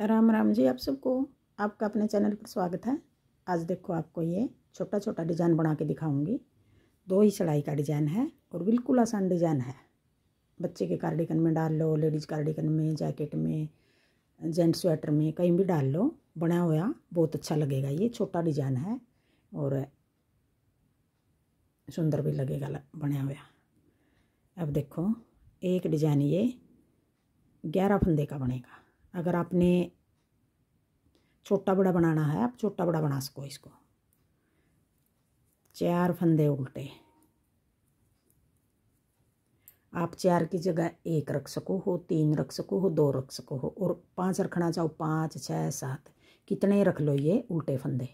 राम राम जी आप सबको आपका अपने चैनल पर स्वागत है आज देखो आपको ये छोटा छोटा डिजाइन बना के दिखाऊंगी दो ही सिलाई का डिजाइन है और बिल्कुल आसान डिजाइन है बच्चे के कार्डिकन में डाल लो लेडीज़ कार्डिकन में जैकेट में जेंट्स स्वेटर में कहीं भी डाल लो बना हुआ बहुत अच्छा लगेगा ये छोटा डिजाइन है और सुंदर भी लगेगा बना हुआ अब देखो एक डिजाइन ये ग्यारह फंदे का बनेगा अगर आपने छोटा बड़ा बनाना है आप छोटा बड़ा बना सको इसको चार फंदे उल्टे आप चार की जगह एक रख सको हो तीन रख सको हो दो रख सको हो और पांच रखना चाहो पाँच छः सात कितने रख लो ये उल्टे फंदे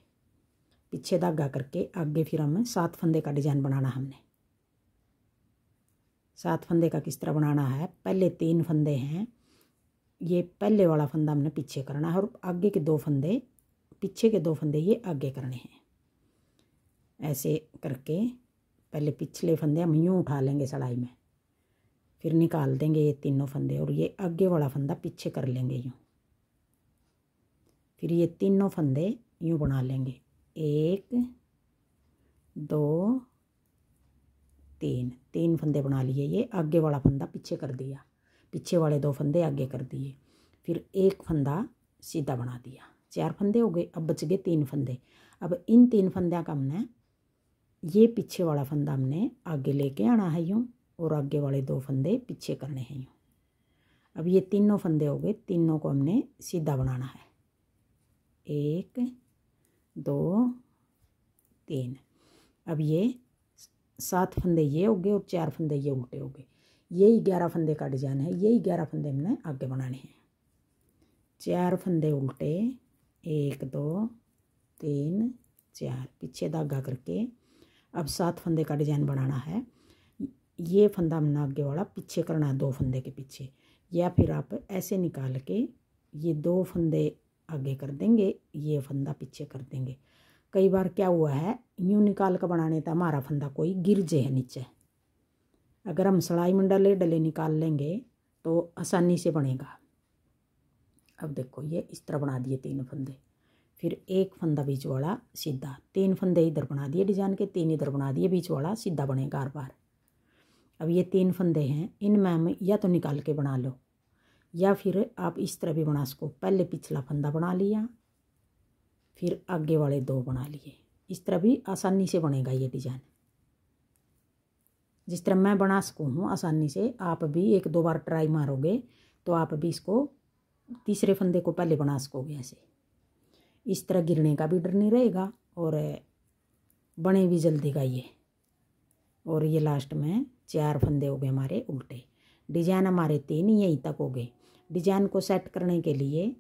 पीछे धागा करके आगे फिर हमें सात फंदे का डिज़ाइन बनाना हमने सात फंदे का किस तरह बनाना है पहले तीन फंदे हैं ये पहले वाला फंदा हमने पीछे करना है और आगे के दो फंदे पीछे के दो फंदे ये आगे करने हैं ऐसे करके पहले पिछले फंदे हम यूँ उठा लेंगे सड़ाई में फिर निकाल देंगे ये तीनों फंदे और ये आगे वाला फंदा पीछे कर लेंगे यूँ फिर ये तीनों फंदे यूँ बना लेंगे एक दो तीन तीन फंदे बना लिए ये आगे वाला फंदा पीछे कर दिया पीछे वाले दो फंदे आगे कर दिए फिर एक फंदा सीधा बना दिया चार फंदे हो गए अब बच गए तीन फंदे अब इन तीन फंदे का हमने ये पीछे वाला फंदा हमने आगे लेके आना है यूँ और आगे वाले दो फंदे पीछे करने हैं यूँ अब ये तीनों फंदे हो गए तीनों को हमने सीधा बनाना है एक दो तीन अब ये सात फंदे ये हो गए और चार फंदे ये उल्टे हो गए यही ग्यारह फंदे का डिजाइन है यही ग्यारह फंदे हमने आगे बनाने हैं चार फंदे उल्टे एक दो तीन चार पीछे धागा करके अब सात फंदे का डिजाइन बनाना है ये फंदा हमने आगे वाला पीछे करना है दो फंदे के पीछे या फिर आप ऐसे निकाल के ये दो फंदे आगे कर देंगे ये फंदा पीछे कर देंगे कई बार क्या हुआ है यूँ निकाल कर बनाने था हमारा फंदा कोई गिर जे है नीचे अगर हम सड़ाई में डले डले निकाल लेंगे तो आसानी से बनेगा अब देखो ये इस तरह बना दिए तीन फंदे फिर एक फंदा बीच वाला सीधा तीन फंदे इधर बना दिए डिजाइन के तीन इधर बना दिए बीच वाला सीधा बनेगा हर बार अब ये तीन फंदे हैं इन मैम या तो निकाल के बना लो या फिर आप इस तरह भी बना सको पहले पिछला फंदा बना लिया फिर आगे वाले दो बना लिए इस तरह भी आसानी से बनेगा ये डिजाइन जिस तरह मैं बना सकूँ हूँ आसानी से आप भी एक दो बार ट्राई मारोगे तो आप भी इसको तीसरे फंदे को पहले बना सकोगे ऐसे इस तरह गिरने का भी डर नहीं रहेगा और बने भी जल्दी का ये और ये लास्ट में चार फंदे हो गए हमारे उल्टे डिजाइन हमारे तीन यहीं तक हो गए डिजाइन को सेट करने के लिए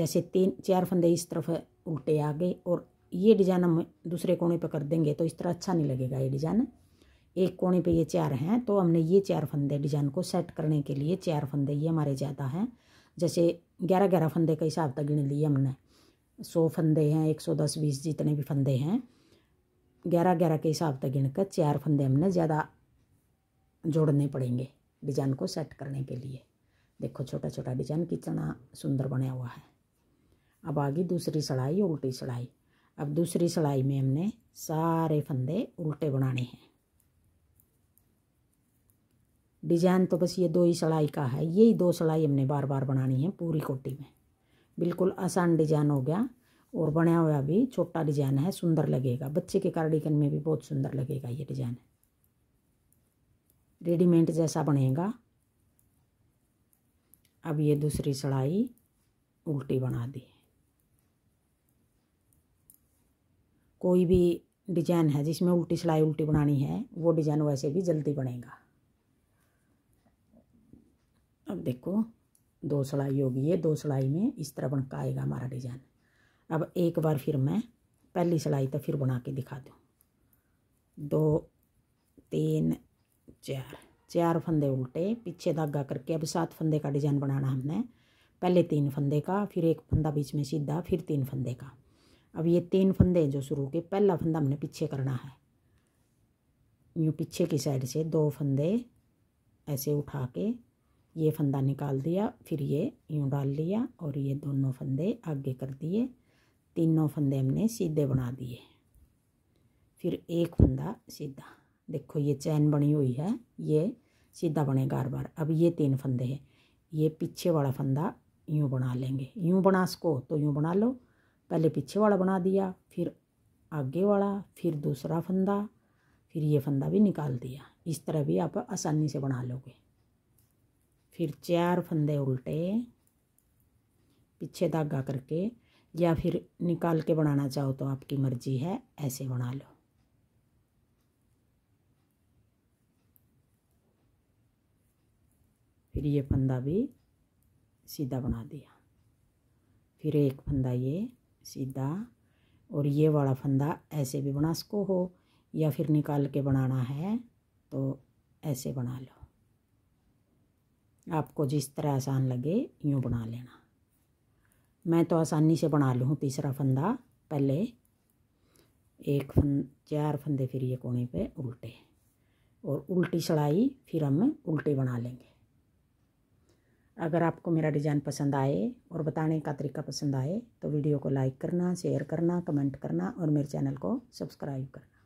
जैसे तीन चार फंदे इस तरफ उल्टे आ गए और ये डिजाइन हम दूसरे कोने पर कर देंगे तो इस तरह अच्छा नहीं लगेगा ये डिजाइन एक कोने पे ये चार हैं तो हमने ये चार फंदे डिजाइन को सेट करने के लिए चार फंदे ये हमारे ज़्यादा हैं जैसे ग्यारह ग्यारह फंदे के हिसाब तक गिन लिए हमने सौ फंदे हैं एक सौ दस बीस जितने भी फंदे हैं ग्यारह ग्यारह के हिसाब तक गिनकर चार फंदे हमने ज़्यादा जोड़ने पड़ेंगे डिजाइन को सेट करने के लिए देखो छोटा छोटा डिजाइन कितना सुंदर बना हुआ है अब आ गई दूसरी सड़ाई उल्टी सड़ाई अब दूसरी सड़ाई में हमने सारे फंदे उल्टे बनाने हैं डिज़ाइन तो बस ये दो ही सड़ाई का है यही दो सड़ाई हमने बार बार बनानी है पूरी कोटी में बिल्कुल आसान डिजाइन हो गया और बनाया हुआ भी छोटा डिजाइन है सुंदर लगेगा बच्चे के कार्डिकन में भी बहुत सुंदर लगेगा ये डिजाइन रेडीमेड जैसा बनेगा अब ये दूसरी सड़ाई उल्टी बना दी कोई भी डिजाइन है जिसमें उल्टी सड़ाई उल्टी बनानी है वो डिजाइन वैसे भी जल्दी बनेगा अब देखो दो सलाई होगी ये दो सलाई में इस तरह बन आएगा हमारा डिज़ाइन अब एक बार फिर मैं पहली सिलाई तो फिर बना के दिखा दूँ दो तीन चार चार फंदे उल्टे पीछे धागा करके अब सात फंदे का डिज़ाइन बनाना हमने पहले तीन फंदे का फिर एक फंदा बीच में सीधा फिर तीन फंदे का अब ये तीन फंदे जो शुरू के पहला फंदा हमने पीछे करना है यूँ पीछे की साइड से दो फंदे ऐसे उठा के ये फंदा निकाल दिया फिर ये यूँ डाल लिया और ये दोनों फंदे आगे कर दिए तीनों फंदे हमने सीधे बना दिए फिर एक फंदा सीधा देखो ये चैन बनी हुई है ये सीधा बनेगा हर बार अब ये तीन फंदे हैं ये पीछे वाला फंदा यूँ बना लेंगे यूँ बना सको तो यूँ बना लो पहले पीछे वाला बना दिया फिर आगे वाला फिर दूसरा फंदा फिर ये फंदा भी निकाल दिया इस तरह भी आप आसानी से बना लोगे फिर चार फंदे उल्टे पीछे धागा करके या फिर निकाल के बनाना चाहो तो आपकी मर्जी है ऐसे बना लो फिर ये फंदा भी सीधा बना दिया फिर एक फंदा ये सीधा और ये वाला फंदा ऐसे भी बना सको हो या फिर निकाल के बनाना है तो ऐसे बना लो आपको जिस तरह आसान लगे यूँ बना लेना मैं तो आसानी से बना लूँ तीसरा फंदा पहले एक फंद चार फंदे फिर ये कोने पे उल्टे और उल्टी सड़ाई फिर हम उल्टे बना लेंगे अगर आपको मेरा डिज़ाइन पसंद आए और बताने का तरीका पसंद आए तो वीडियो को लाइक करना शेयर करना कमेंट करना और मेरे चैनल को सब्सक्राइब करना